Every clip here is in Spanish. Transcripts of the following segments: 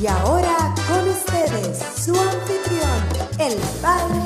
Y ahora con ustedes, su anfitrión, el Padre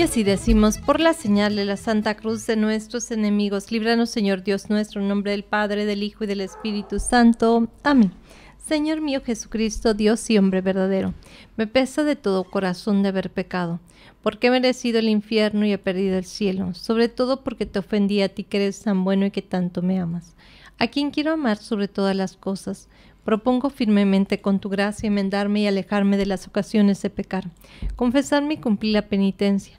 Y así decimos, por la señal de la Santa Cruz de nuestros enemigos, líbranos Señor Dios nuestro, en nombre del Padre, del Hijo y del Espíritu Santo. Amén. Señor mío Jesucristo, Dios y hombre verdadero, me pesa de todo corazón de haber pecado, porque he merecido el infierno y he perdido el cielo, sobre todo porque te ofendí a ti que eres tan bueno y que tanto me amas, a quien quiero amar sobre todas las cosas, Propongo firmemente con tu gracia enmendarme y alejarme de las ocasiones de pecar, confesarme y cumplir la penitencia,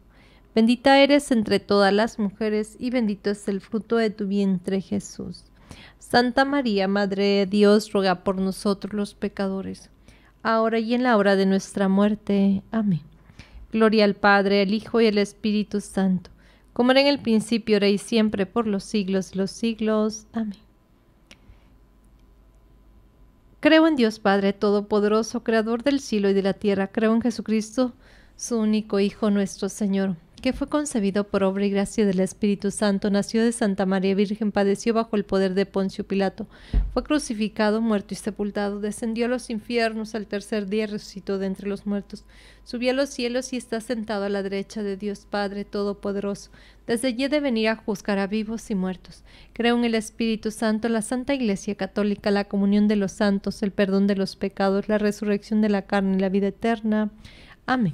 Bendita eres entre todas las mujeres y bendito es el fruto de tu vientre Jesús. Santa María, Madre de Dios, ruega por nosotros los pecadores, ahora y en la hora de nuestra muerte. Amén. Gloria al Padre, al Hijo y al Espíritu Santo, como era en el principio, ahora y siempre, por los siglos de los siglos. Amén. Creo en Dios Padre Todopoderoso, Creador del cielo y de la tierra. Creo en Jesucristo, su único Hijo, nuestro Señor que fue concebido por obra y gracia del Espíritu Santo, nació de Santa María Virgen, padeció bajo el poder de Poncio Pilato, fue crucificado, muerto y sepultado, descendió a los infiernos, al tercer día resucitó de entre los muertos, subió a los cielos y está sentado a la derecha de Dios Padre Todopoderoso. Desde allí de venir a juzgar a vivos y muertos. Creo en el Espíritu Santo, la Santa Iglesia Católica, la comunión de los santos, el perdón de los pecados, la resurrección de la carne y la vida eterna. Amén.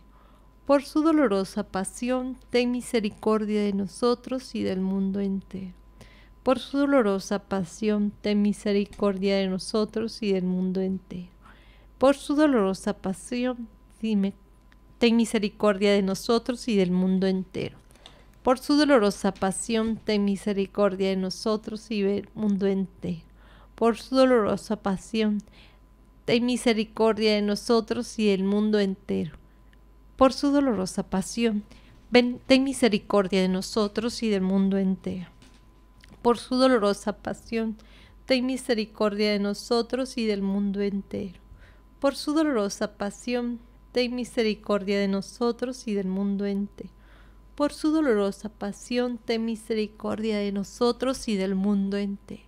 por su dolorosa pasión, ten misericordia de nosotros y del mundo entero. Por su dolorosa pasión, ten misericordia de nosotros y del mundo entero. Por su dolorosa pasión, dime, ten misericordia de nosotros y del mundo entero. Por su dolorosa pasión, ten misericordia de nosotros y del mundo entero. Por su dolorosa pasión, ten misericordia de nosotros y del mundo entero por su dolorosa pasión. Ven, ten misericordia de nosotros y del mundo entero. Por su dolorosa pasión, ten misericordia de nosotros y del mundo entero. Por su dolorosa pasión, ten misericordia de nosotros y del mundo entero. Por su dolorosa pasión, ten misericordia de nosotros y del mundo entero.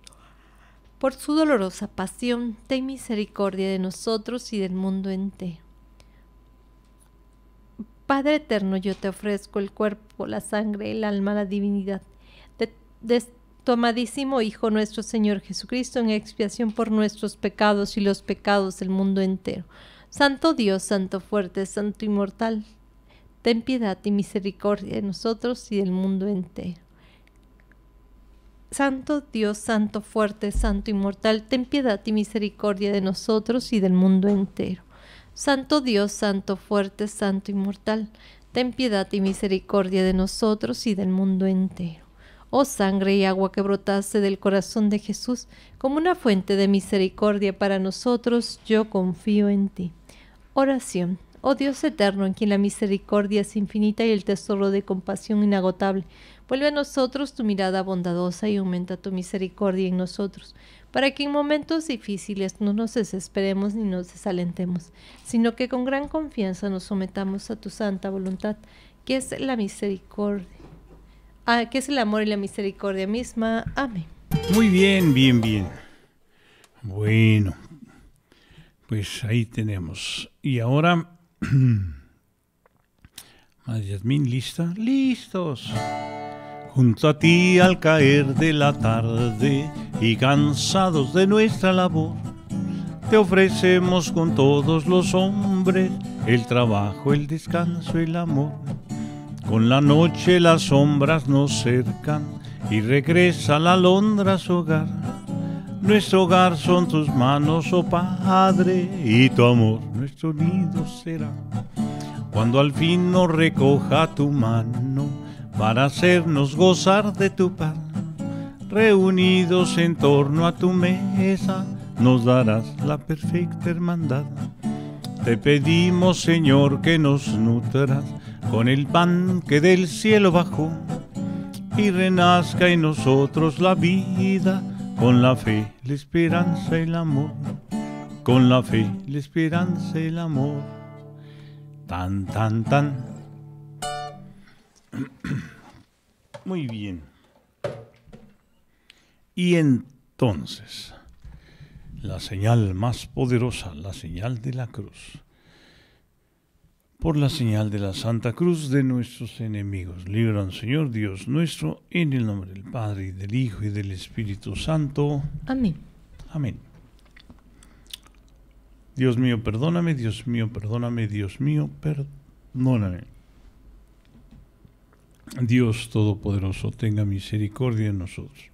Por su dolorosa pasión, ten misericordia de nosotros y del mundo entero Padre eterno, yo te ofrezco el cuerpo, la sangre, el alma, la divinidad de, tu amadísimo Hijo nuestro Señor Jesucristo en expiación por nuestros pecados y los pecados del mundo entero. Santo Dios, Santo fuerte, Santo inmortal, ten piedad y misericordia de nosotros y del mundo entero. Santo Dios, Santo fuerte, Santo inmortal, ten piedad y misericordia de nosotros y del mundo entero. Santo Dios, Santo fuerte, Santo inmortal, ten piedad y misericordia de nosotros y del mundo entero. Oh sangre y agua que brotaste del corazón de Jesús, como una fuente de misericordia para nosotros, yo confío en ti. Oración. Oh Dios eterno, en quien la misericordia es infinita y el tesoro de compasión inagotable, vuelve a nosotros tu mirada bondadosa y aumenta tu misericordia en nosotros para que en momentos difíciles no nos desesperemos ni nos desalentemos, sino que con gran confianza nos sometamos a tu santa voluntad, que es la misericordia, ah, que es el amor y la misericordia misma. Amén. Muy bien, bien, bien. Bueno, pues ahí tenemos. Y ahora, ¿lista? ¡Listos! Junto a ti al caer de la tarde y cansados de nuestra labor, te ofrecemos con todos los hombres el trabajo, el descanso, el amor. Con la noche las sombras nos cercan y regresa la alondra a su hogar. Nuestro hogar son tus manos, oh Padre, y tu amor nuestro nido será. Cuando al fin nos recoja tu mano, para hacernos gozar de tu pan Reunidos en torno a tu mesa, nos darás la perfecta hermandad. Te pedimos, Señor, que nos nutras con el pan que del cielo bajó y renazca en nosotros la vida con la fe, la esperanza y el amor. Con la fe, la esperanza y el amor. Tan, tan, tan. Muy bien. Y entonces, la señal más poderosa, la señal de la cruz, por la señal de la Santa Cruz de nuestros enemigos, libran, Señor Dios nuestro, en el nombre del Padre, y del Hijo, y del Espíritu Santo. Amén. Amén. Dios mío, perdóname, Dios mío, perdóname, Dios mío, perdóname. Dios Todopoderoso tenga misericordia en nosotros.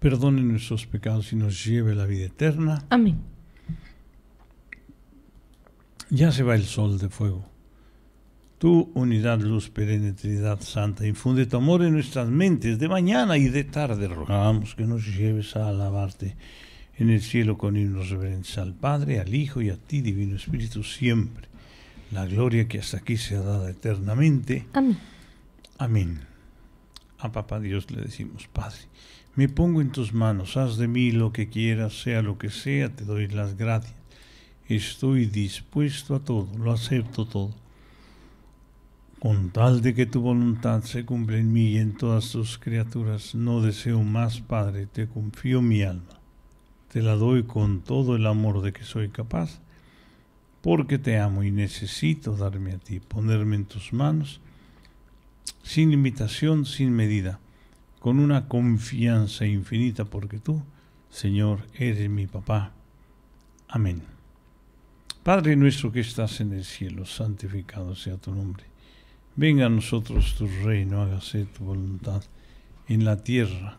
Perdone nuestros pecados y nos lleve la vida eterna. Amén. Ya se va el sol de fuego. Tu unidad, luz perenne, Trinidad Santa, infunde tu amor en nuestras mentes de mañana y de tarde. Rogamos que nos lleves a alabarte en el cielo con himnos reverencia al Padre, al Hijo y a ti, Divino Espíritu, siempre la gloria que hasta aquí se ha dado eternamente. Amén. Amén. A papá Dios le decimos, Padre, me pongo en tus manos, haz de mí lo que quieras, sea lo que sea, te doy las gracias. Estoy dispuesto a todo, lo acepto todo. Con tal de que tu voluntad se cumpla en mí y en todas tus criaturas, no deseo más, Padre, te confío mi alma. Te la doy con todo el amor de que soy capaz porque te amo y necesito darme a ti, ponerme en tus manos, sin limitación, sin medida, con una confianza infinita, porque tú, Señor, eres mi papá. Amén. Padre nuestro que estás en el cielo, santificado sea tu nombre. Venga a nosotros tu reino, hágase tu voluntad en la tierra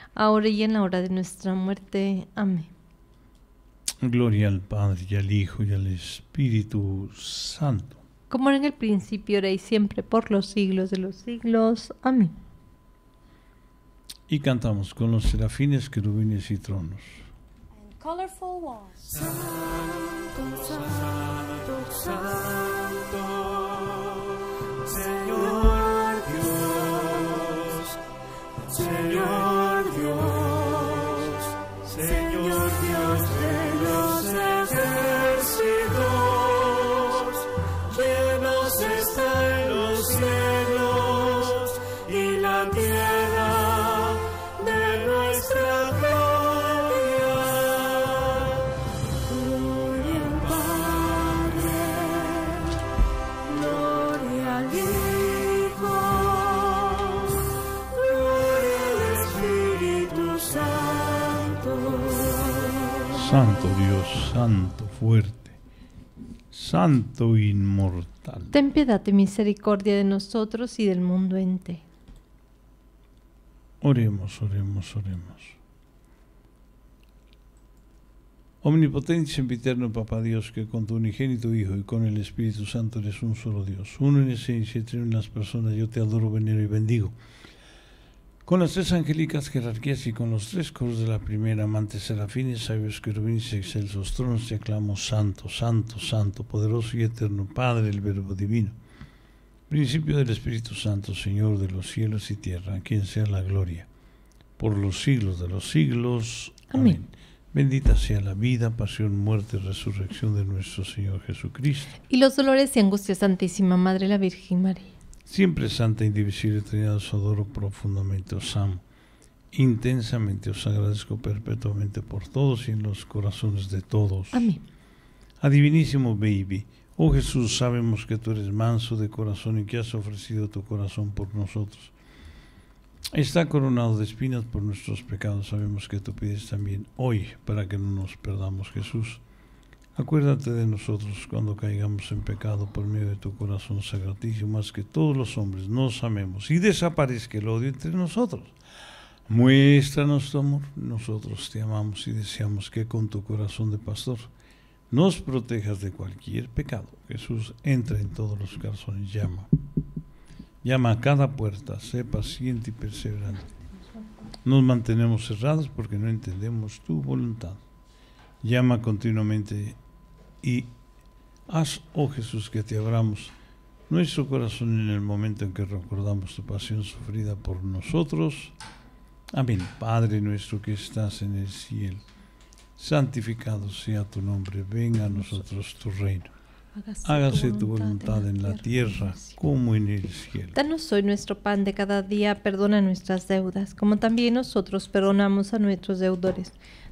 ahora y en la hora de nuestra muerte. Amén. Gloria al Padre y al Hijo y al Espíritu Santo. Como era en el principio, era y siempre, por los siglos de los siglos. Amén. Y cantamos con los serafines, querubines y tronos. colorful Santo, santo, santo, Señor Dios, Señor. Santo e inmortal. Ten piedad y misericordia de nosotros y del mundo entero. Oremos, oremos, oremos. Omnipotente y eterno Papa Dios, que con tu unigénito Hijo y con el Espíritu Santo eres un solo Dios, uno en esencia y tres en las personas, yo te adoro, venero y bendigo. Con las tres angélicas jerarquías y con los tres coros de la primera, amantes serafines, sabios querubines, excelsos tronos, te aclamo santo, santo, santo, poderoso y eterno Padre, el Verbo Divino. Principio del Espíritu Santo, Señor de los cielos y tierra, a quien sea la gloria, por los siglos de los siglos. Amén. Bendita sea la vida, pasión, muerte, y resurrección de nuestro Señor Jesucristo. Y los dolores y angustias, Santísima Madre, la Virgen María Siempre santa, indivisible, Trinidad, os adoro profundamente, os amo. Intensamente os agradezco perpetuamente por todos y en los corazones de todos. Amén. Adivinísimo baby. Oh Jesús, sabemos que tú eres manso de corazón y que has ofrecido tu corazón por nosotros. Está coronado de espinas por nuestros pecados. Sabemos que tú pides también hoy para que no nos perdamos, Jesús. Acuérdate de nosotros cuando caigamos en pecado por medio de tu corazón sagratísimo, más que todos los hombres nos amemos y desaparezca el odio entre nosotros. Muéstranos tu amor, nosotros te amamos y deseamos que con tu corazón de pastor nos protejas de cualquier pecado. Jesús entra en todos los corazones, llama. Llama a cada puerta, sé paciente y perseverante. Nos mantenemos cerrados porque no entendemos tu voluntad. Llama continuamente y haz, oh Jesús, que te abramos nuestro corazón en el momento en que recordamos tu pasión sufrida por nosotros. Amén. Padre nuestro que estás en el cielo, santificado sea tu nombre, venga a nosotros tu reino. Hágase tu voluntad en la tierra como en el cielo. Danos hoy nuestro pan de cada día, perdona nuestras deudas, como también nosotros perdonamos a nuestros deudores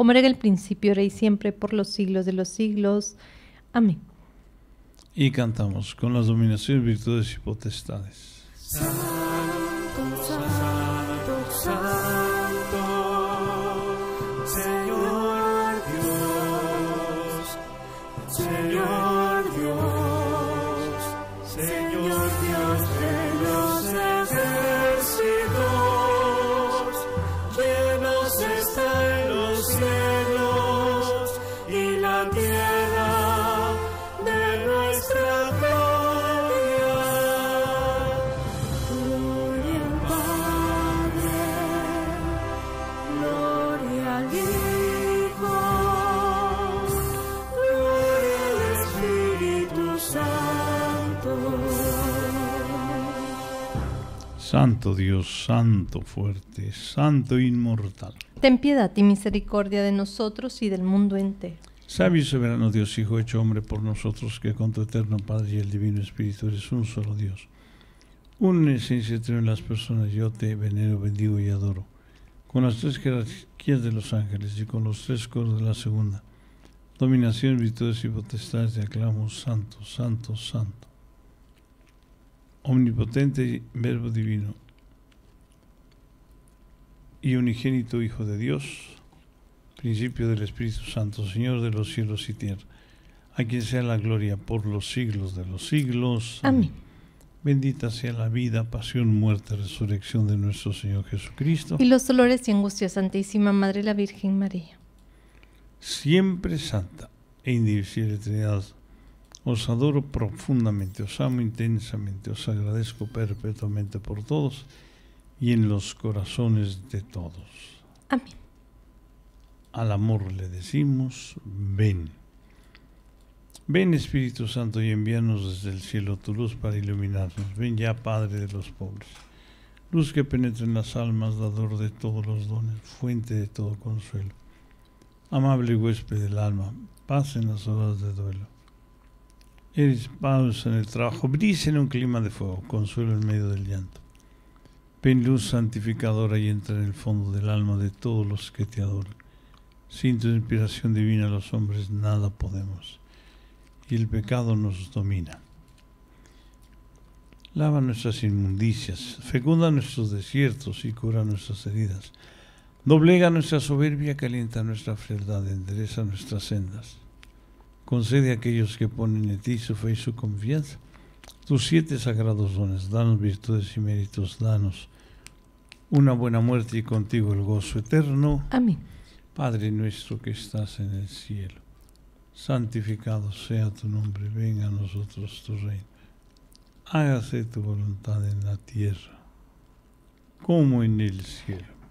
como era en el principio, rey y siempre, por los siglos de los siglos. Amén. Y cantamos con las dominaciones, virtudes y potestades. Santo Dios, Santo fuerte, Santo inmortal. Ten piedad y misericordia de nosotros y del mundo entero. Sabio y soberano Dios, Hijo hecho hombre por nosotros, que con tu eterno Padre y el Divino Espíritu eres un solo Dios. Una esencia entre las personas, yo te venero, bendigo y adoro. Con las tres jerarquías de los ángeles y con los tres coros de la segunda, dominación, virtudes y potestades te aclamo, santo, santo, santo omnipotente Verbo Divino y unigénito Hijo de Dios, principio del Espíritu Santo, Señor de los cielos y tierra, a quien sea la gloria por los siglos de los siglos. Amén. Bendita sea la vida, pasión, muerte, resurrección de nuestro Señor Jesucristo. Y los dolores y angustias, Santísima Madre la Virgen María. Siempre santa e indivisible Trinidad os adoro profundamente, os amo intensamente, os agradezco perpetuamente por todos y en los corazones de todos. Amén. Al amor le decimos, ven. Ven Espíritu Santo y envíanos desde el cielo tu luz para iluminarnos. Ven ya Padre de los pobres. Luz que penetra en las almas, dador de todos los dones, fuente de todo consuelo. Amable huésped del alma, paz en las horas de duelo Eres pausa en el trabajo. Brisa en un clima de fuego. Consuelo en medio del llanto. Ven luz santificadora y entra en el fondo del alma de todos los que te adoran. Sin tu inspiración divina los hombres nada podemos. Y el pecado nos domina. Lava nuestras inmundicias, fecunda nuestros desiertos y cura nuestras heridas. Doblega nuestra soberbia, calienta nuestra frialdad, endereza nuestras sendas concede a aquellos que ponen en ti su fe y su confianza. Tus siete sagrados dones, danos virtudes y méritos, danos una buena muerte y contigo el gozo eterno. Amén. Padre nuestro que estás en el cielo, santificado sea tu nombre, venga a nosotros tu reino, hágase tu voluntad en la tierra como en el cielo.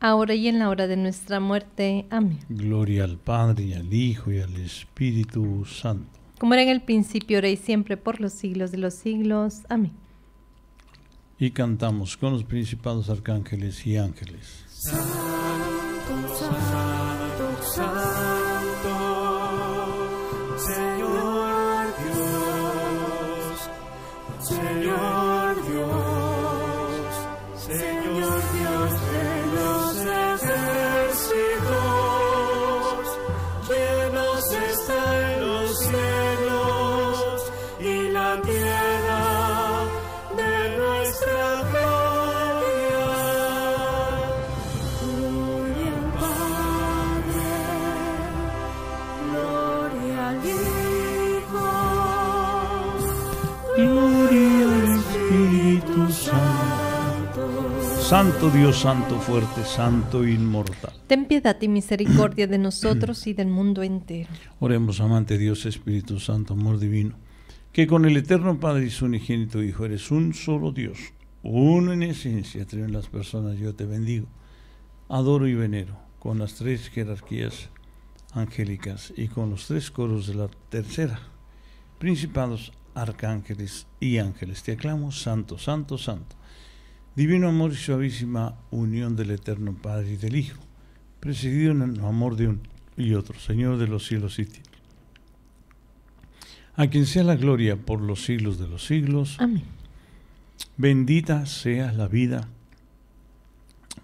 ahora y en la hora de nuestra muerte. Amén. Gloria al Padre, y al Hijo, y al Espíritu Santo. Como era en el principio, ahora y siempre, por los siglos de los siglos. Amén. Y cantamos con los principados arcángeles y ángeles. Santo, santo, santo, Señor Dios, Señor Santo Dios, Santo fuerte, Santo inmortal. Ten piedad y misericordia de nosotros y del mundo entero. Oremos, amante Dios, Espíritu Santo, amor divino, que con el eterno Padre y su unigénito Hijo eres un solo Dios, uno en esencia, tres en las personas, yo te bendigo, adoro y venero, con las tres jerarquías angélicas y con los tres coros de la tercera, principados, arcángeles y ángeles. Te aclamo, Santo, Santo, Santo. Divino amor y suavísima unión del Eterno Padre y del Hijo, presidido en el amor de un y otro, Señor de los cielos y tierra. A quien sea la gloria por los siglos de los siglos. Amén. Bendita seas la vida,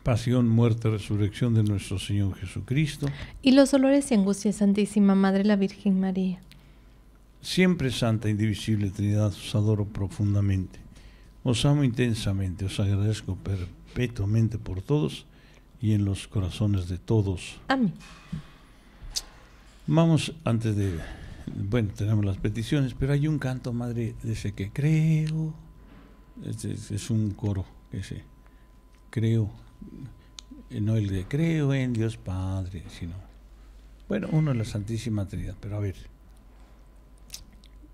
pasión, muerte, resurrección de nuestro Señor Jesucristo. Y los dolores y angustias, Santísima Madre la Virgen María. Siempre Santa, indivisible Trinidad, os adoro profundamente os amo intensamente, os agradezco perpetuamente por todos y en los corazones de todos. Amén. Vamos antes de... Bueno, tenemos las peticiones, pero hay un canto, madre, de ese que creo. Este es, un coro ese, Creo. Eh, no el de creo en Dios Padre, sino... Bueno, uno de la Santísima Trinidad, pero a ver.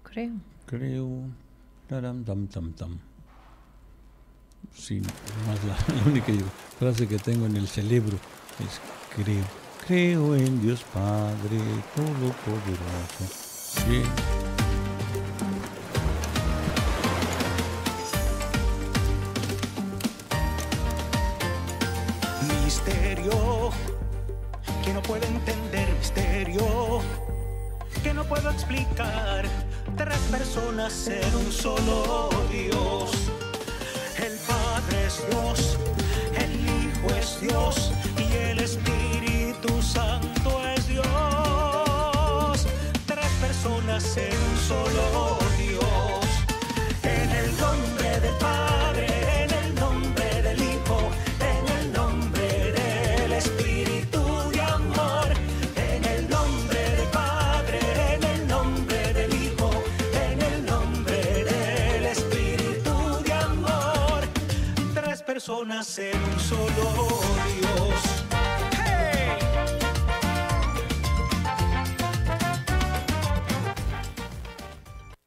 Creo. Creo. Taram, tam, tam, tam. Sí, más la, única frase que tengo en el cerebro es creo. Creo en Dios Padre Todopoderoso. Bien. Misterio que no puedo entender, misterio que no puedo explicar. Tres personas ser un solo Dios Dios, el Hijo es Dios. personas en un solo Dios.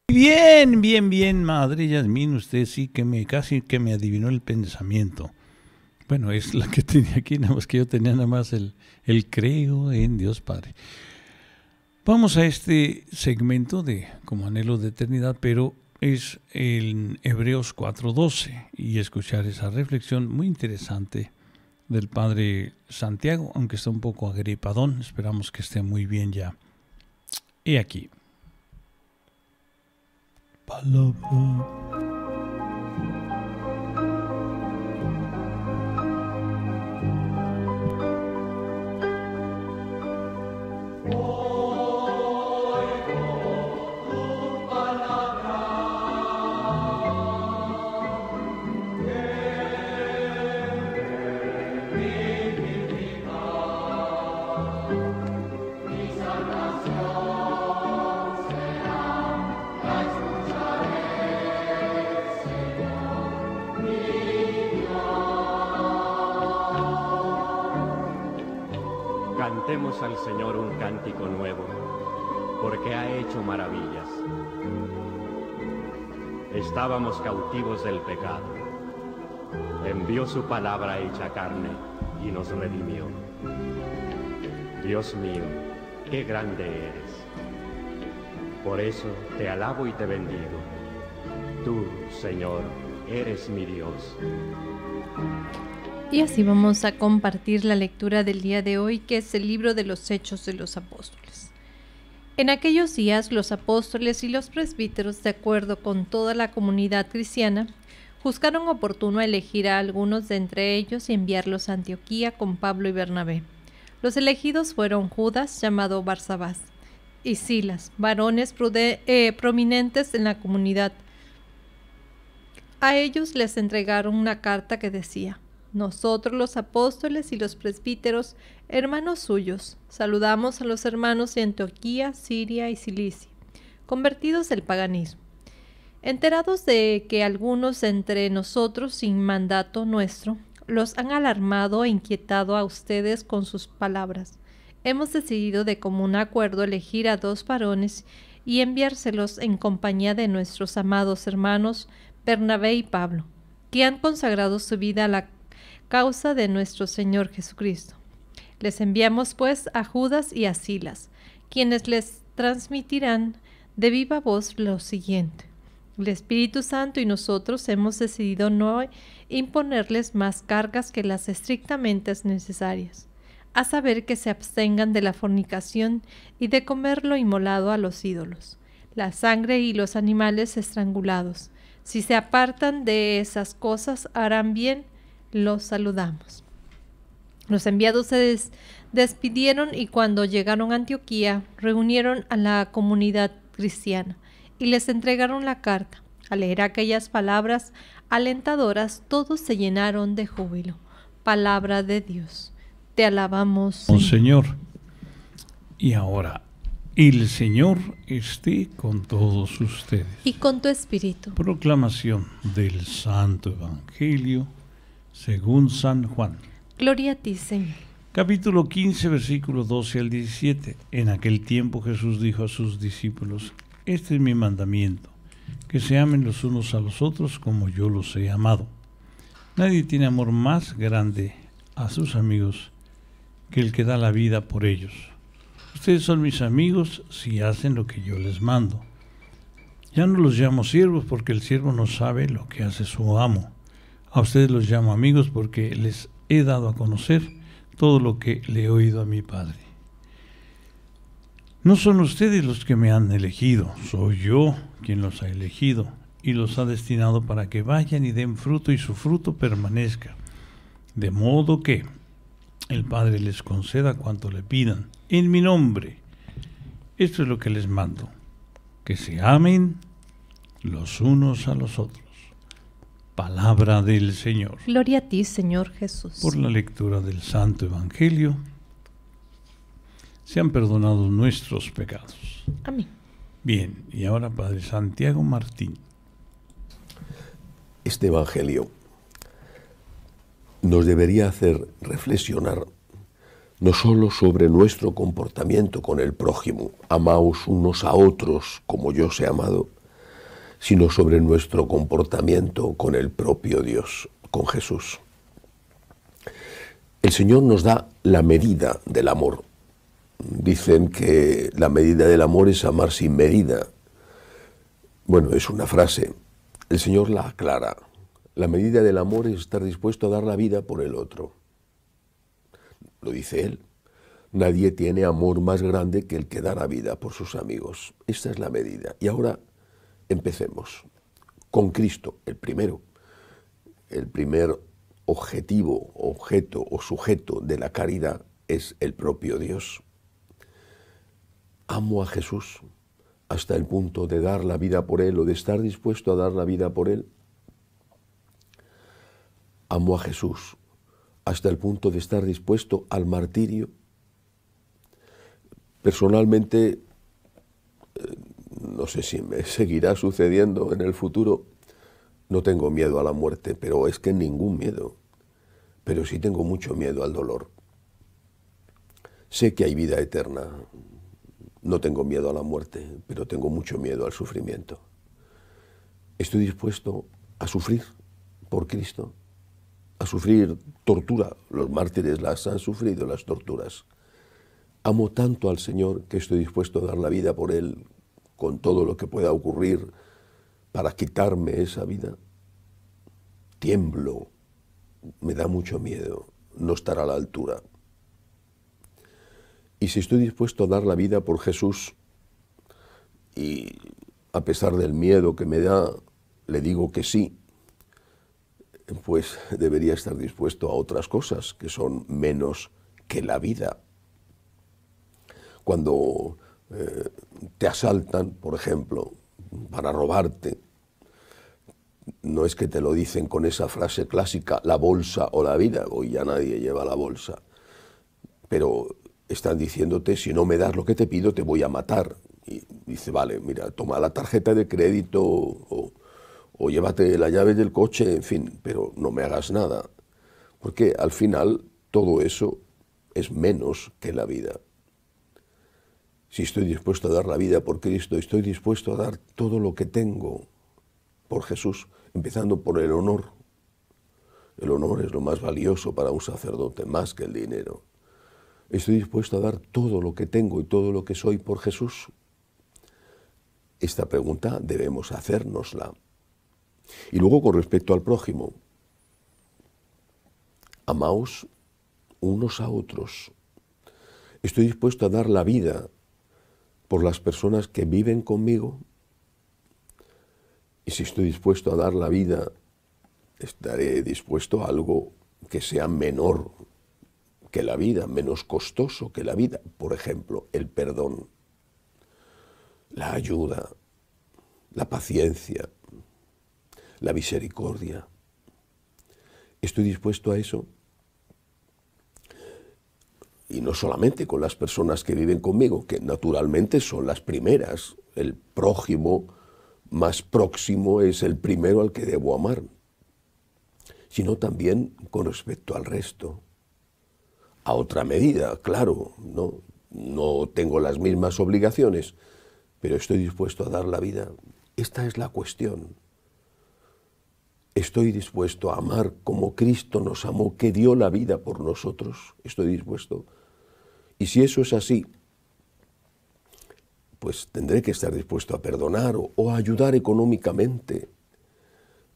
Bien, bien, bien, madre Yasmin, usted sí que me casi que me adivinó el pensamiento. Bueno, es la que tenía aquí, nada más que yo tenía nada más el, el creo en Dios Padre. Vamos a este segmento de como anhelo de eternidad, pero es en Hebreos 4.12 y escuchar esa reflexión muy interesante del Padre Santiago, aunque está un poco agripadón, esperamos que esté muy bien ya. Y aquí. Palabra estábamos cautivos del pecado. Envió su palabra hecha carne y nos redimió. Dios mío, qué grande eres. Por eso te alabo y te bendigo. Tú, Señor, eres mi Dios. Y así vamos a compartir la lectura del día de hoy, que es el libro de los Hechos de los Apóstoles. En aquellos días los apóstoles y los presbíteros, de acuerdo con toda la comunidad cristiana, juzgaron oportuno elegir a algunos de entre ellos y enviarlos a Antioquía con Pablo y Bernabé. Los elegidos fueron Judas, llamado Barsabás, y Silas, varones eh, prominentes en la comunidad. A ellos les entregaron una carta que decía, nosotros los apóstoles y los presbíteros, hermanos suyos, saludamos a los hermanos de Antioquía, Siria y Cilicia, convertidos del paganismo. Enterados de que algunos entre nosotros, sin mandato nuestro, los han alarmado e inquietado a ustedes con sus palabras, hemos decidido de común acuerdo elegir a dos varones y enviárselos en compañía de nuestros amados hermanos Bernabé y Pablo, que han consagrado su vida a la causa de nuestro Señor Jesucristo. Les enviamos pues a Judas y a Silas, quienes les transmitirán de viva voz lo siguiente. El Espíritu Santo y nosotros hemos decidido no imponerles más cargas que las estrictamente necesarias, a saber que se abstengan de la fornicación y de comer lo inmolado a los ídolos, la sangre y los animales estrangulados. Si se apartan de esas cosas, harán bien los saludamos. Los enviados se despidieron y cuando llegaron a Antioquía reunieron a la comunidad cristiana y les entregaron la carta. Al leer aquellas palabras alentadoras, todos se llenaron de júbilo. Palabra de Dios. Te alabamos. Oh Señor. Y ahora, el Señor esté con todos ustedes. Y con tu espíritu. Proclamación del Santo Evangelio según San Juan. Gloria a ti, Señor. Capítulo 15, versículos 12 al 17. En aquel tiempo Jesús dijo a sus discípulos, Este es mi mandamiento, que se amen los unos a los otros como yo los he amado. Nadie tiene amor más grande a sus amigos que el que da la vida por ellos. Ustedes son mis amigos si hacen lo que yo les mando. Ya no los llamo siervos porque el siervo no sabe lo que hace su amo a ustedes los llamo amigos porque les he dado a conocer todo lo que le he oído a mi Padre. No son ustedes los que me han elegido, soy yo quien los ha elegido y los ha destinado para que vayan y den fruto y su fruto permanezca. De modo que el Padre les conceda cuanto le pidan en mi nombre. Esto es lo que les mando, que se amen los unos a los otros. Palabra del Señor. Gloria a ti, Señor Jesús. Por la lectura del Santo Evangelio, se han perdonado nuestros pecados. Amén. Bien, y ahora Padre Santiago Martín. Este Evangelio nos debería hacer reflexionar no solo sobre nuestro comportamiento con el prójimo, amaos unos a otros como yo os he amado, sino sobre nuestro comportamiento con el propio Dios, con Jesús. El Señor nos da la medida del amor. Dicen que la medida del amor es amar sin medida. Bueno, es una frase. El Señor la aclara. La medida del amor es estar dispuesto a dar la vida por el otro. Lo dice Él. Nadie tiene amor más grande que el que da la vida por sus amigos. Esta es la medida. Y ahora Empecemos con Cristo, el primero, el primer objetivo, objeto o sujeto de la caridad es el propio Dios. Amo a Jesús hasta el punto de dar la vida por Él o de estar dispuesto a dar la vida por Él. Amo a Jesús hasta el punto de estar dispuesto al martirio. Personalmente, eh, no sé si me seguirá sucediendo en el futuro, no tengo miedo a la muerte, pero es que ningún miedo, pero sí tengo mucho miedo al dolor. Sé que hay vida eterna, no tengo miedo a la muerte, pero tengo mucho miedo al sufrimiento. Estoy dispuesto a sufrir por Cristo, a sufrir tortura. Los mártires las han sufrido, las torturas. Amo tanto al Señor que estoy dispuesto a dar la vida por Él con todo lo que pueda ocurrir para quitarme esa vida, tiemblo, me da mucho miedo, no estar a la altura. Y si estoy dispuesto a dar la vida por Jesús, y a pesar del miedo que me da, le digo que sí, pues debería estar dispuesto a otras cosas que son menos que la vida. Cuando te asaltan, por ejemplo, para robarte, no es que te lo dicen con esa frase clásica, la bolsa o la vida, hoy ya nadie lleva la bolsa, pero están diciéndote, si no me das lo que te pido, te voy a matar. Y dice, vale, mira, toma la tarjeta de crédito o llévate la llave del coche, en fin, pero no me hagas nada. Porque al final todo eso es menos que la vida si estoy dispuesto a dar la vida por Cristo, estoy dispuesto a dar todo lo que tengo por Jesús, empezando por el honor. El honor es lo más valioso para un sacerdote, más que el dinero. Estoy dispuesto a dar todo lo que tengo y todo lo que soy por Jesús. Esta pregunta debemos hacérnosla. Y luego con respecto al prójimo, amaos unos a otros. Estoy dispuesto a dar la vida por las personas que viven conmigo y si estoy dispuesto a dar la vida, estaré dispuesto a algo que sea menor que la vida, menos costoso que la vida. Por ejemplo, el perdón, la ayuda, la paciencia, la misericordia. ¿Estoy dispuesto a eso? y no solamente con las personas que viven conmigo, que naturalmente son las primeras, el prójimo más próximo es el primero al que debo amar, sino también con respecto al resto. A otra medida, claro, no, no tengo las mismas obligaciones, pero estoy dispuesto a dar la vida. Esta es la cuestión. Estoy dispuesto a amar como Cristo nos amó, que dio la vida por nosotros. Estoy dispuesto y si eso es así, pues tendré que estar dispuesto a perdonar o, a ayudar económicamente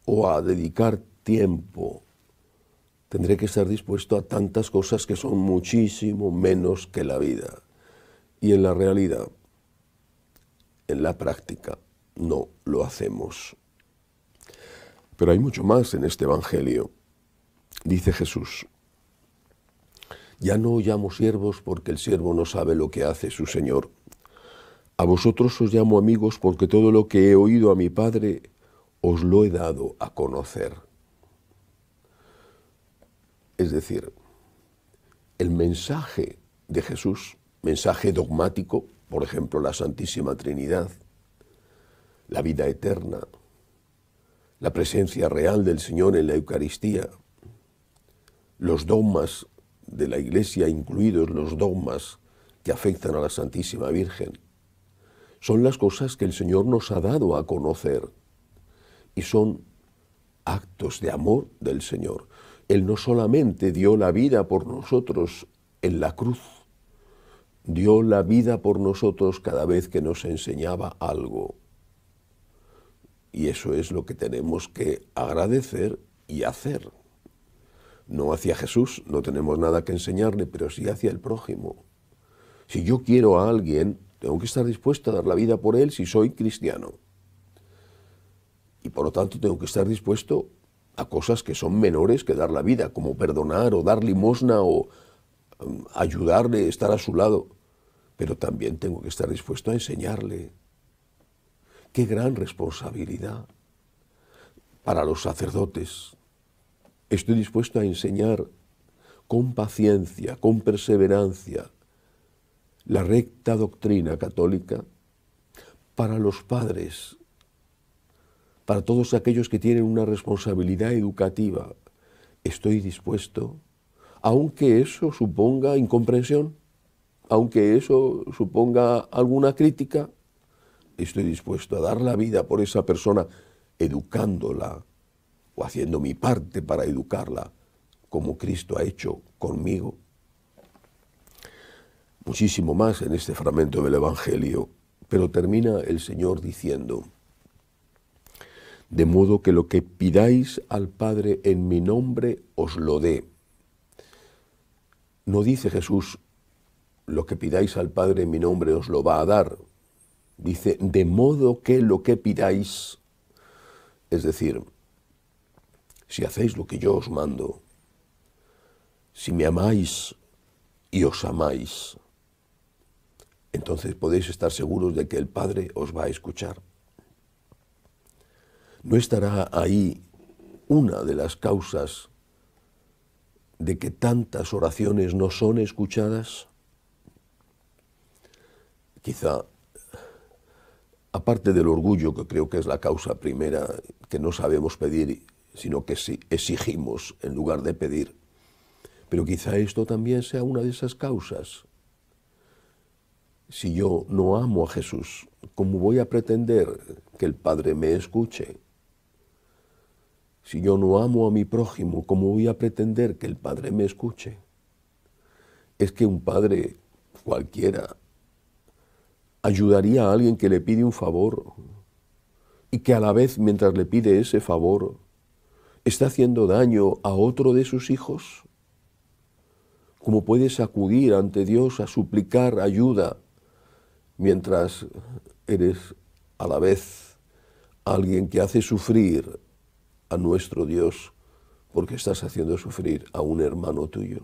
o a dedicar tiempo. Tendré que estar dispuesto a tantas cosas que son muchísimo menos que la vida. Y en la realidad, en la práctica, no lo hacemos. Pero hay mucho más en este Evangelio. Dice Jesús, ya no llamo siervos porque el siervo no sabe lo que hace su Señor. A vosotros os llamo amigos porque todo lo que he oído a mi Padre os lo he dado a conocer. Es decir, el mensaje de Jesús, mensaje dogmático, por ejemplo, la Santísima Trinidad, la vida eterna, la presencia real del Señor en la Eucaristía, los dogmas de la Iglesia, incluidos los dogmas que afectan a la Santísima Virgen, son las cosas que el Señor nos ha dado a conocer y son actos de amor del Señor. Él no solamente dio la vida por nosotros en la cruz, dio la vida por nosotros cada vez que nos enseñaba algo. Y eso es lo que tenemos que agradecer y hacer. No hacia Jesús, no tenemos nada que enseñarle, pero sí hacia el prójimo. Si yo quiero a alguien, tengo que estar dispuesto a dar la vida por él si soy cristiano. Y por lo tanto tengo que estar dispuesto a cosas que son menores que dar la vida, como perdonar o dar limosna o um, ayudarle, estar a su lado. Pero también tengo que estar dispuesto a enseñarle. Qué gran responsabilidad para los sacerdotes, estoy dispuesto a enseñar con paciencia, con perseverancia, la recta doctrina católica para los padres, para todos aquellos que tienen una responsabilidad educativa. Estoy dispuesto, aunque eso suponga incomprensión, aunque eso suponga alguna crítica, estoy dispuesto a dar la vida por esa persona, educándola haciendo mi parte para educarla como Cristo ha hecho conmigo. Muchísimo más en este fragmento del Evangelio, pero termina el Señor diciendo, de modo que lo que pidáis al Padre en mi nombre os lo dé. No dice Jesús, lo que pidáis al Padre en mi nombre os lo va a dar. Dice, de modo que lo que pidáis, es decir, si hacéis lo que yo os mando, si me amáis y os amáis, entonces podéis estar seguros de que el Padre os va a escuchar. No estará ahí una de las causas de que tantas oraciones no son escuchadas. Quizá, aparte del orgullo, que creo que es la causa primera, que no sabemos pedir sino que exigimos en lugar de pedir. Pero quizá esto también sea una de esas causas. Si yo no amo a Jesús, ¿cómo voy a pretender que el Padre me escuche? Si yo no amo a mi prójimo, ¿cómo voy a pretender que el Padre me escuche? Es que un padre cualquiera ayudaría a alguien que le pide un favor y que a la vez mientras le pide ese favor está haciendo daño a otro de sus hijos? ¿Cómo puedes acudir ante Dios a suplicar ayuda mientras eres a la vez alguien que hace sufrir a nuestro Dios porque estás haciendo sufrir a un hermano tuyo?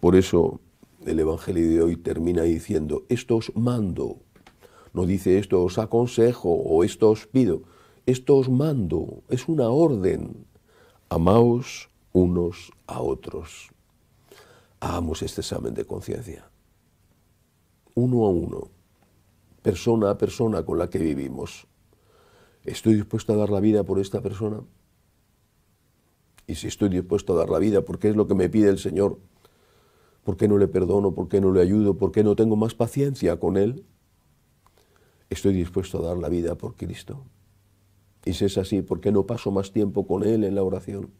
Por eso el Evangelio de hoy termina diciendo, esto os mando. No dice esto os aconsejo o esto os pido, esto os mando, es una orden. Amaos unos a otros. Hagamos este examen de conciencia. Uno a uno, persona a persona con la que vivimos. ¿Estoy dispuesto a dar la vida por esta persona? Y si estoy dispuesto a dar la vida porque es lo que me pide el Señor, ¿por qué no le perdono? ¿Por qué no le ayudo? ¿Por qué no tengo más paciencia con Él? Estoy dispuesto a dar la vida por Cristo. Y si es así, ¿por qué no paso más tiempo con Él en la oración?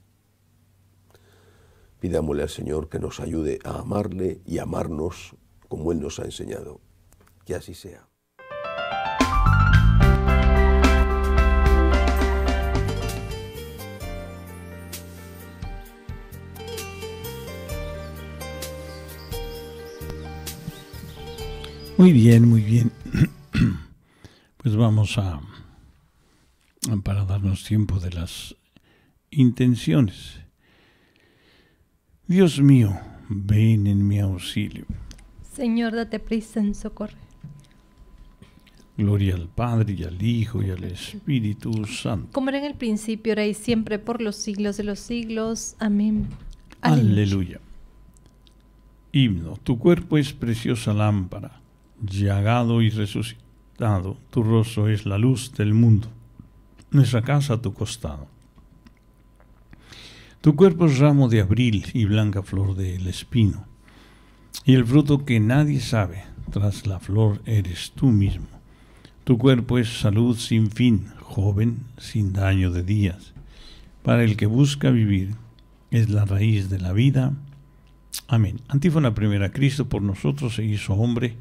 Pidámosle al Señor que nos ayude a amarle y amarnos como Él nos ha enseñado. Que así sea. Muy bien, muy bien. Pues vamos a para darnos tiempo de las intenciones. Dios mío, ven en mi auxilio. Señor, date prisa en socorrer. Gloria al Padre y al Hijo y al Espíritu Santo. Como era en el principio, era y siempre, por los siglos de los siglos. Amén. Aleluya. Himno. Tu cuerpo es preciosa lámpara, llagado y resucitado. Tu rostro es la luz del mundo nuestra casa a tu costado. Tu cuerpo es ramo de abril y blanca flor del espino, y el fruto que nadie sabe, tras la flor eres tú mismo. Tu cuerpo es salud sin fin, joven, sin daño de días. Para el que busca vivir, es la raíz de la vida. Amén. Antífona primera, Cristo por nosotros se hizo hombre,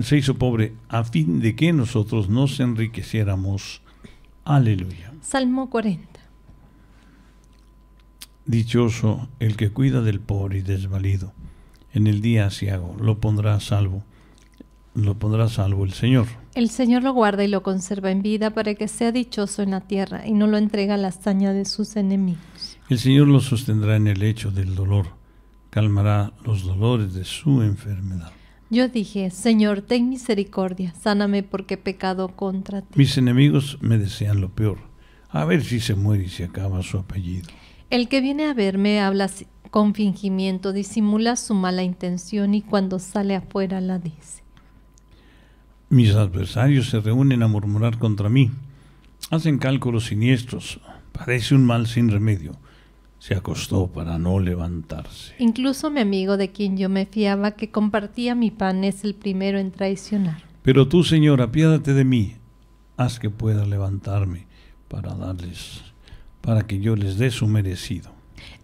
se hizo pobre, a fin de que nosotros nos enriqueciéramos Aleluya. Salmo 40. Dichoso el que cuida del pobre y desvalido. En el día hago lo pondrá salvo. Lo pondrá salvo el Señor. El Señor lo guarda y lo conserva en vida para que sea dichoso en la tierra y no lo entrega a la hazaña de sus enemigos. El Señor lo sostendrá en el hecho del dolor, calmará los dolores de su enfermedad. Yo dije, Señor, ten misericordia, sáname porque he pecado contra ti. Mis enemigos me desean lo peor. A ver si se muere y se acaba su apellido. El que viene a verme habla con fingimiento, disimula su mala intención y cuando sale afuera la dice. Mis adversarios se reúnen a murmurar contra mí. Hacen cálculos siniestros. parece un mal sin remedio se acostó para no levantarse. Incluso mi amigo de quien yo me fiaba que compartía mi pan es el primero en traicionar. Pero tú, Señor, apiádate de mí, haz que pueda levantarme para darles, para que yo les dé su merecido.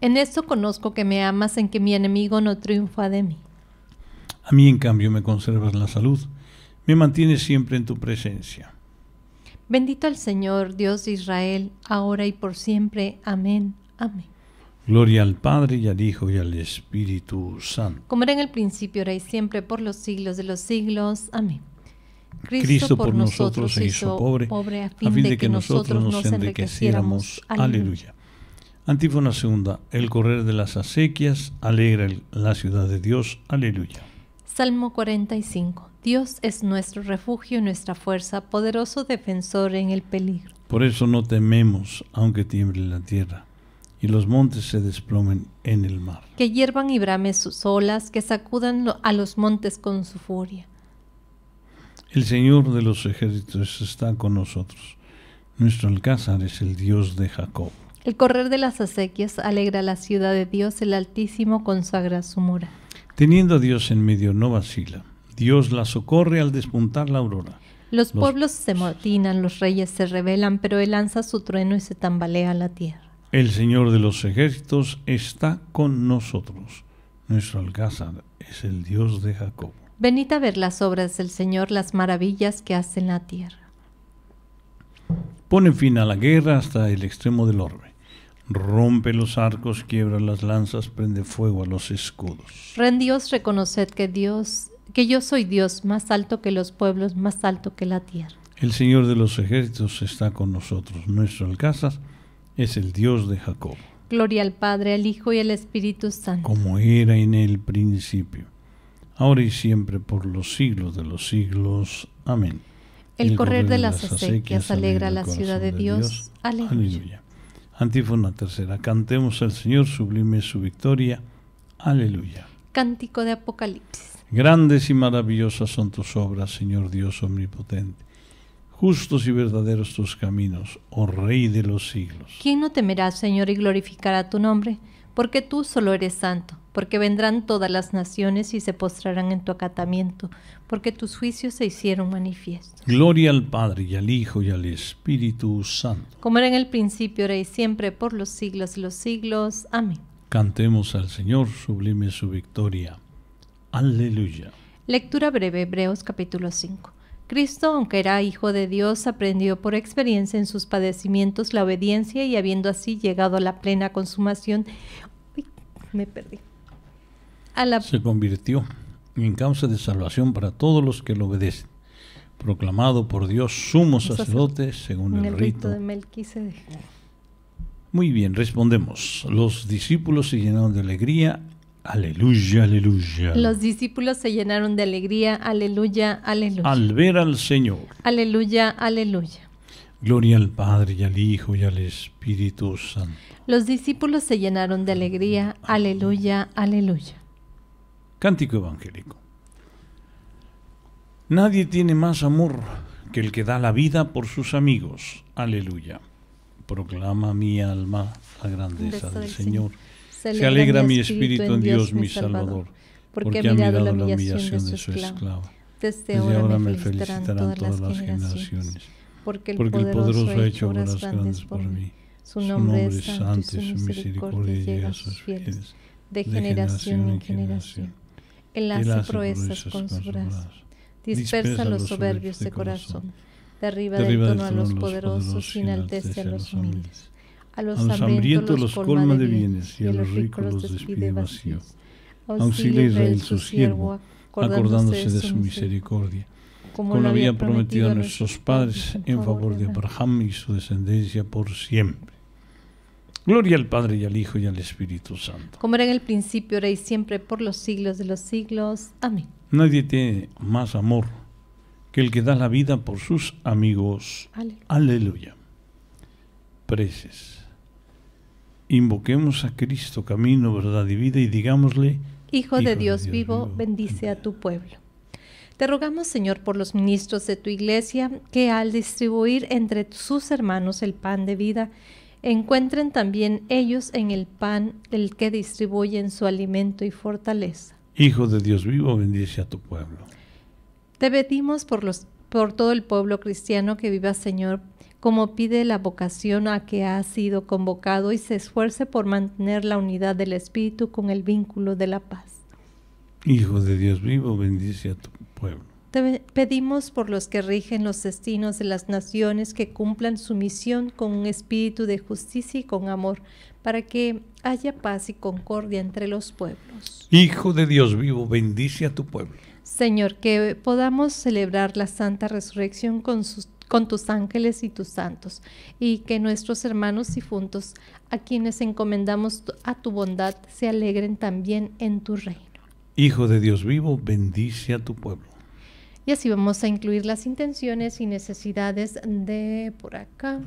En esto conozco que me amas, en que mi enemigo no triunfa de mí. A mí, en cambio, me conservas la salud, me mantienes siempre en tu presencia. Bendito el Señor, Dios de Israel, ahora y por siempre. Amén. Amén. Gloria al Padre y al Hijo y al Espíritu Santo. Como era en el principio, era y siempre, por los siglos de los siglos. Amén. Cristo, por, nosotros se hizo pobre, a, fin de, que, nosotros nos enriqueciéramos. Aleluya. Antífona segunda. El correr de las acequias alegra la ciudad de Dios. Aleluya. Salmo 45. Dios es nuestro refugio y nuestra fuerza, poderoso defensor en el peligro. Por eso no tememos, aunque tiemble la tierra y los montes se desplomen en el mar. Que hiervan y brame sus olas, que sacudan a los montes con su furia. El Señor de los ejércitos está con nosotros. Nuestro alcázar es el Dios de Jacob. El correr de las acequias alegra la ciudad de Dios, el Altísimo consagra su mora. Teniendo a Dios en medio, no vacila. Dios la socorre al despuntar la aurora. Los, pueblos se motinan, los reyes se rebelan, pero él lanza su trueno y se tambalea la tierra. El Señor de los ejércitos está con nosotros. Nuestro alcázar es el Dios de Jacob. Venid a ver las obras del Señor, las maravillas que hace en la tierra. Pone fin a la guerra hasta el extremo del orbe. Rompe los arcos, quiebra las lanzas, prende fuego a los escudos. Rendíos, reconoced que Dios, que yo soy Dios, más alto que los pueblos, más alto que la tierra. El Señor de los ejércitos está con nosotros. Nuestro alcázar es el Dios de Jacob. Gloria al Padre, al Hijo y al Espíritu Santo. Como era en el principio, ahora y siempre, por los siglos de los siglos. Amén. El, correr, de las, acequias alegra la ciudad de Dios. Aleluya. Antífona tercera. Cantemos al Señor sublime su victoria. Aleluya. Cántico de Apocalipsis. Grandes y maravillosas son tus obras, Señor Dios omnipotente justos y verdaderos tus caminos, oh Rey de los siglos. ¿Quién no temerá, Señor, y glorificará tu nombre? Porque tú solo eres santo, porque vendrán todas las naciones y se postrarán en tu acatamiento, porque tus juicios se hicieron manifiestos. Gloria al Padre y al Hijo y al Espíritu Santo. Como era en el principio, ahora y siempre, por los siglos de los siglos. Amén. Cantemos al Señor, sublime su victoria. Aleluya. Lectura breve, Hebreos capítulo 5. Cristo, aunque era hijo de Dios, aprendió por experiencia en sus padecimientos la obediencia y habiendo así llegado a la plena consumación, me perdí. se convirtió en causa de salvación para todos los que lo obedecen, proclamado por Dios sumo sacerdote según el, rito, de Muy bien, respondemos. Los discípulos se llenaron de alegría Aleluya, aleluya. Los discípulos se llenaron de alegría, aleluya, aleluya. Al ver al Señor. Aleluya, aleluya. Gloria al Padre y al Hijo y al Espíritu Santo. Los discípulos se llenaron de alegría, aleluya, aleluya. Cántico evangélico. Nadie tiene más amor que el que da la vida por sus amigos, aleluya. Proclama mi alma la grandeza del, Señor. Se alegra, mi, espíritu en Dios, mi Salvador, porque, porque ha mirado la humillación de su esclavo. Desde, ahora me felicitarán todas las, generaciones, porque el, poderoso ha hecho obras grandes por mí. Su nombre, es santo y su misericordia llega a sus fieles, de generación en generación. Él hace proezas con su brazo, dispersa los soberbios de corazón, derriba del a los poderosos y enaltece a los humildes. A los, hambrientos los colma de bienes y a los ricos los despide vacío Auxilia Israel su siervo, acordándose de su misericordia, como había prometido a nuestros padres en favor de Abraham y su descendencia por siempre. Gloria al Padre y al Hijo y al Espíritu Santo. Como era en el principio, ahora y siempre, por los siglos de los siglos. Amén. Nadie tiene más amor que el que da la vida por sus amigos. Aleluya. Preces. Invoquemos a Cristo, camino, verdad y vida, y digámosle, Hijo, de, Dios, vivo, bendice a tu pueblo. Te rogamos, Señor, por los ministros de tu iglesia, que al distribuir entre sus hermanos el pan de vida, encuentren también ellos en el pan el que distribuyen su alimento y fortaleza. Hijo de Dios vivo, bendice a tu pueblo. Te pedimos por, los, por todo el pueblo cristiano que viva, Señor, como pide la vocación a que ha sido convocado y se esfuerce por mantener la unidad del Espíritu con el vínculo de la paz. Hijo de Dios vivo, bendice a tu pueblo. pedimos por los que rigen los destinos de las naciones que cumplan su misión con un espíritu de justicia y con amor, para que haya paz y concordia entre los pueblos. Hijo de Dios vivo, bendice a tu pueblo. Señor, que podamos celebrar la Santa Resurrección con sus con tus ángeles y tus santos, y que nuestros hermanos difuntos, a quienes encomendamos a tu bondad, se alegren también en tu reino. Hijo de Dios vivo, bendice a tu pueblo. Y así vamos a incluir las intenciones y necesidades de por acá.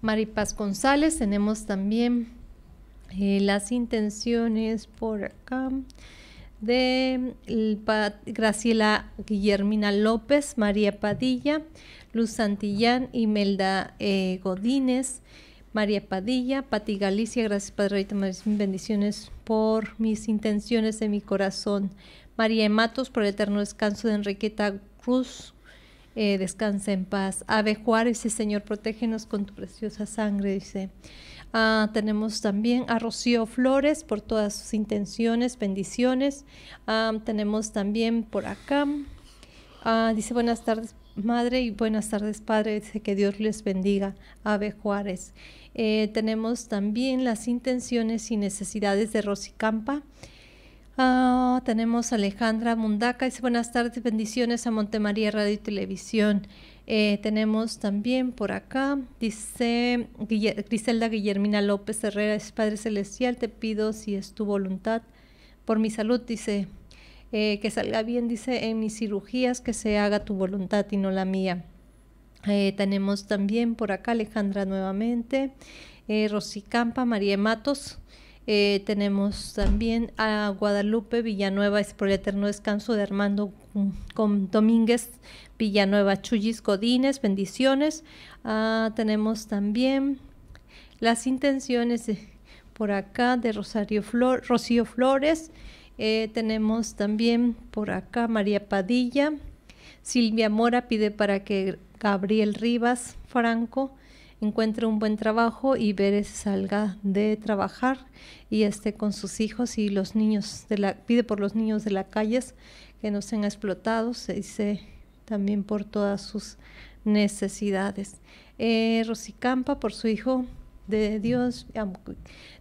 Maripaz González, tenemos también eh, las intenciones por acá de mm, Graciela Guillermina López, María Padilla, Luz Santillán, Imelda eh, Godínez, María Padilla, Pati Galicia, gracias Padre bendiciones por mis intenciones de mi corazón. María Matos, por el eterno descanso de Enriqueta Cruz, eh, descansa en paz. Ave Juárez, Señor, protégenos con tu preciosa sangre, dice. Ah, tenemos también a Rocío Flores por todas sus intenciones, bendiciones. Ah, tenemos también por acá, ah, dice buenas tardes madre y buenas tardes padre, dice que Dios les bendiga. Ave Juárez. Eh, tenemos también las intenciones y necesidades de Rosicampa. campa. tenemos Alejandra Mundaca, dice buenas tardes, bendiciones a Montemaría Radio y Televisión. Eh, tenemos también por acá, dice Griselda Guillermina López Herrera, es Padre Celestial, te pido si es tu voluntad por mi salud, dice, eh, que salga bien, dice, en mis cirugías, que se haga tu voluntad y no la mía. Eh, tenemos también por acá Alejandra nuevamente, Rosy Campa, María Matos, eh, tenemos también a Guadalupe Villanueva, es por el eterno descanso de Armando con Domínguez Villanueva, Chuyis Godínez, bendiciones. Ah, tenemos también las intenciones por acá de Rosario Flor, Rocío Flores. Eh, tenemos también por acá María Padilla. Silvia Mora pide para que Gabriel Rivas Franco encuentre un buen trabajo y si salga de trabajar y esté con sus hijos y los niños de la pide por los niños de las calles que no sean explotados, se dice también por todas sus necesidades. Eh, Rosicampa por su hijo de Dios.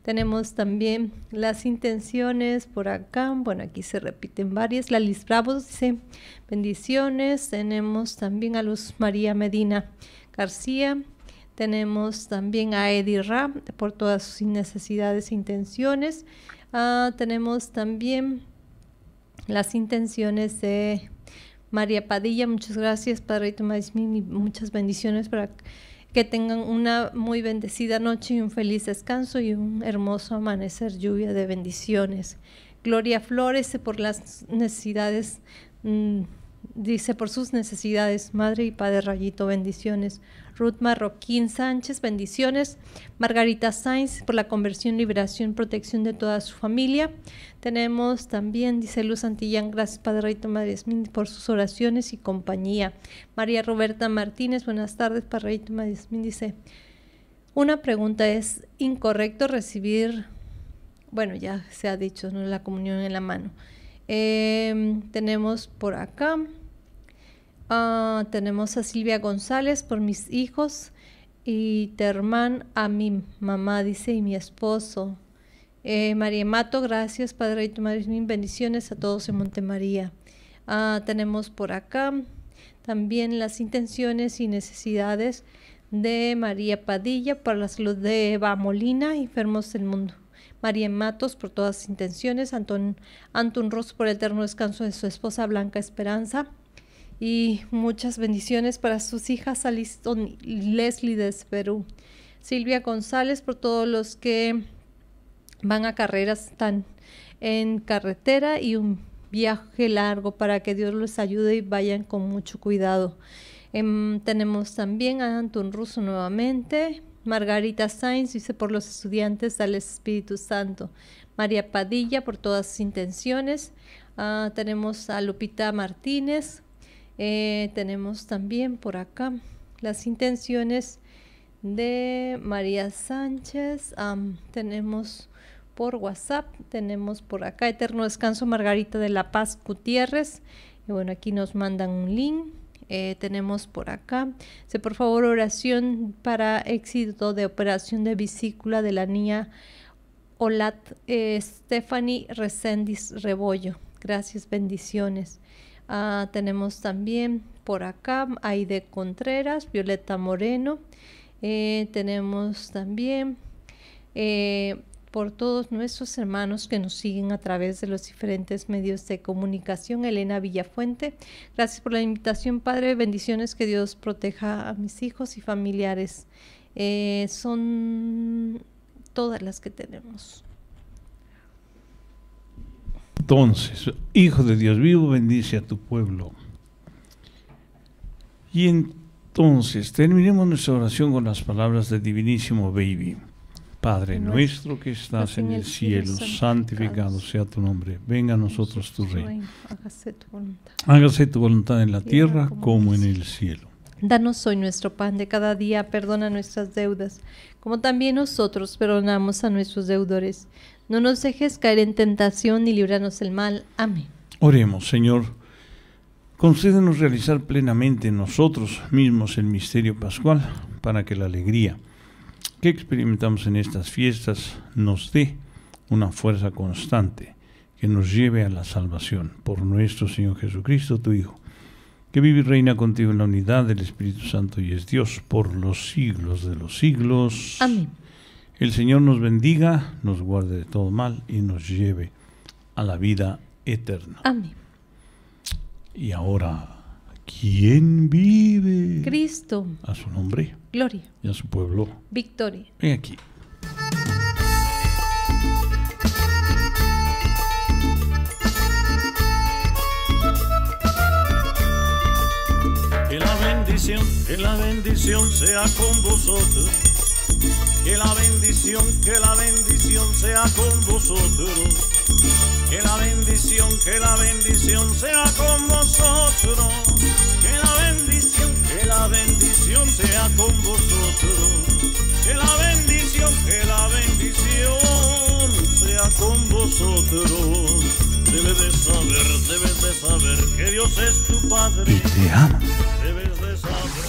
Tenemos también las intenciones por acá. Bueno, aquí se repiten varias. La Liz Bravo dice bendiciones. Tenemos también a Luz María Medina García. Tenemos también a Eddie por todas sus necesidades e intenciones. Ah, tenemos también las intenciones de María Padilla. Muchas gracias, Padre y Muchas bendiciones para que tengan una muy bendecida noche y un feliz descanso y un hermoso amanecer, lluvia de bendiciones. Gloria Flores por las necesidades. Mm, Dice, por sus necesidades, madre y padre Rayito, bendiciones. Ruth Marroquín Sánchez, bendiciones. Margarita Sainz, por la conversión, liberación, protección de toda su familia. Tenemos también, dice Luz Antillán, gracias Padre Rayito, Madre por sus oraciones y compañía. María Roberta Martínez, buenas tardes, Padre Rayito, Madre dice, una pregunta, ¿es incorrecto recibir, bueno, ya se ha dicho, ¿no? la comunión en la mano? Em, tenemos por acá, Ah, tenemos a Silvia González por mis hijos y termán a mi mamá, dice, y mi esposo. Eh, María Mato, gracias, Padre y tu Madre, bendiciones a todos en Montemaría. Ah, tenemos por acá también las intenciones y necesidades de María Padilla para la salud de Eva Molina, enfermos del mundo. María Matos por todas las intenciones, anton anton Ross por el eterno descanso de su esposa Blanca Esperanza, y muchas bendiciones para sus hijas a y Leslie de Perú. Silvia González por todos los que van a carreras están en carretera y un viaje largo para que Dios los ayude y vayan con mucho cuidado. Em, tenemos también a Anton Russo nuevamente. Margarita Sainz dice por los estudiantes al Espíritu Santo. María Padilla por todas sus intenciones. Ah, tenemos a Lupita Martínez eh, tenemos también por acá las intenciones de María Sánchez. tenemos por WhatsApp, tenemos por acá Eterno Descanso Margarita de La Paz Gutiérrez. Y bueno, aquí nos mandan un link. Eh, tenemos por acá, se por favor oración para éxito de operación de vesícula de la niña Olat eh, Stephanie Reséndiz Rebollo. Gracias, bendiciones. Ah, tenemos también por acá Aide Contreras, Violeta Moreno. Eh, tenemos también eh, por todos nuestros hermanos que nos siguen a través de los diferentes medios de comunicación. Elena Villafuente, gracias por la invitación, Padre. Bendiciones, que Dios proteja a mis hijos y familiares. Eh, son todas las que tenemos entonces, Hijo de Dios vivo, bendice a tu pueblo. Y entonces, terminemos nuestra oración con las palabras del Divinísimo Baby. Padre nuestro que estás en el cielo, santificado sea tu nombre. Venga a nosotros tu reino. Hágase tu voluntad en la tierra como en el cielo. Danos hoy nuestro pan de cada día, perdona nuestras deudas, como también nosotros perdonamos a nuestros deudores no nos dejes caer en tentación ni librarnos del mal. Amén. Oremos, Señor. Concédenos realizar plenamente nosotros mismos el misterio pascual para que la alegría que experimentamos en estas fiestas nos dé una fuerza constante que nos lleve a la salvación por nuestro Señor Jesucristo, tu Hijo, que vive y reina contigo en la unidad del Espíritu Santo y es Dios por los siglos de los siglos. Amén. El Señor nos bendiga, nos guarde de todo mal y nos lleve a la vida eterna. Amén. Y ahora, ¿quién vive? Cristo. A su nombre. Gloria. Y a su pueblo. Victoria. Ven aquí. Que la bendición, que la bendición sea con vosotros que la bendición, que la bendición sea con vosotros. Que la bendición, que la bendición sea con vosotros. Que la bendición, que la bendición sea con vosotros. Que la bendición, que la bendición sea con vosotros. Debes de saber, debes de saber que Dios es tu Padre. Y te ama. Debes de saber.